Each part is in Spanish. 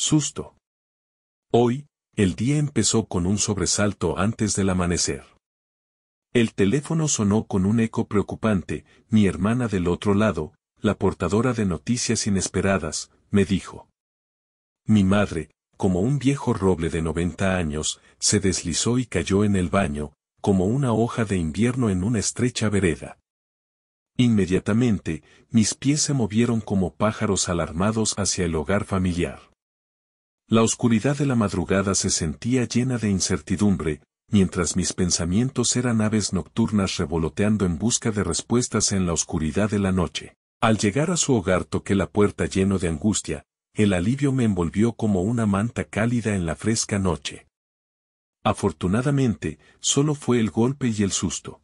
Susto. Hoy, el día empezó con un sobresalto antes del amanecer. El teléfono sonó con un eco preocupante, mi hermana del otro lado, la portadora de noticias inesperadas, me dijo. Mi madre, como un viejo roble de 90 años, se deslizó y cayó en el baño, como una hoja de invierno en una estrecha vereda. Inmediatamente, mis pies se movieron como pájaros alarmados hacia el hogar familiar. La oscuridad de la madrugada se sentía llena de incertidumbre, mientras mis pensamientos eran aves nocturnas revoloteando en busca de respuestas en la oscuridad de la noche. Al llegar a su hogar toqué la puerta lleno de angustia, el alivio me envolvió como una manta cálida en la fresca noche. Afortunadamente, solo fue el golpe y el susto.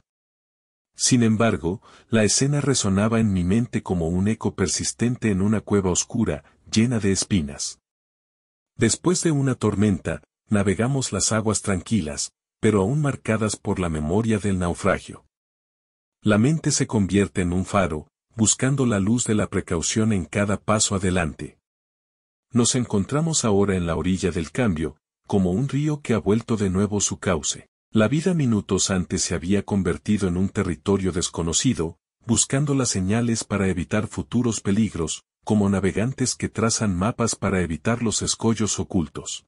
Sin embargo, la escena resonaba en mi mente como un eco persistente en una cueva oscura, llena de espinas. Después de una tormenta, navegamos las aguas tranquilas, pero aún marcadas por la memoria del naufragio. La mente se convierte en un faro, buscando la luz de la precaución en cada paso adelante. Nos encontramos ahora en la orilla del cambio, como un río que ha vuelto de nuevo su cauce. La vida minutos antes se había convertido en un territorio desconocido, buscando las señales para evitar futuros peligros, como navegantes que trazan mapas para evitar los escollos ocultos.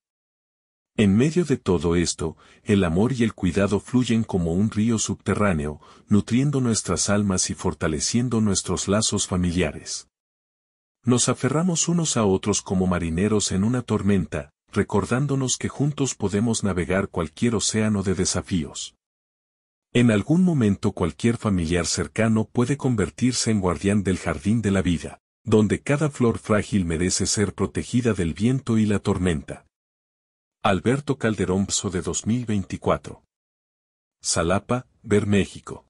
En medio de todo esto, el amor y el cuidado fluyen como un río subterráneo, nutriendo nuestras almas y fortaleciendo nuestros lazos familiares. Nos aferramos unos a otros como marineros en una tormenta, recordándonos que juntos podemos navegar cualquier océano de desafíos. En algún momento cualquier familiar cercano puede convertirse en guardián del jardín de la vida, donde cada flor frágil merece ser protegida del viento y la tormenta. Alberto Calderón Pso de 2024. Salapa, Ver México.